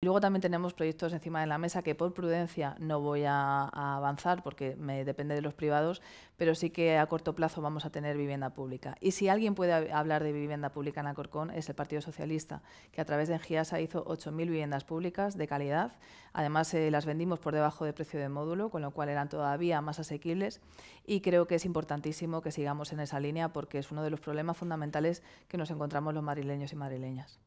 luego también tenemos proyectos encima de la mesa que por prudencia no voy a, avanzar porque me depende de los privados, pero sí que a corto plazo vamos a tener vivienda pública. Y si alguien puede hablar de vivienda pública en Alcorcón es el Partido Socialista, que a través de Engiasa hizo 8.000 viviendas públicas de calidad. Además, eh, las vendimos por debajo de precio de módulo, con lo cual eran todavía más asequibles. Y creo que es importantísimo que sigamos en esa línea porque es uno de los problemas fundamentales que nos encontramos los marileños y madrileñas.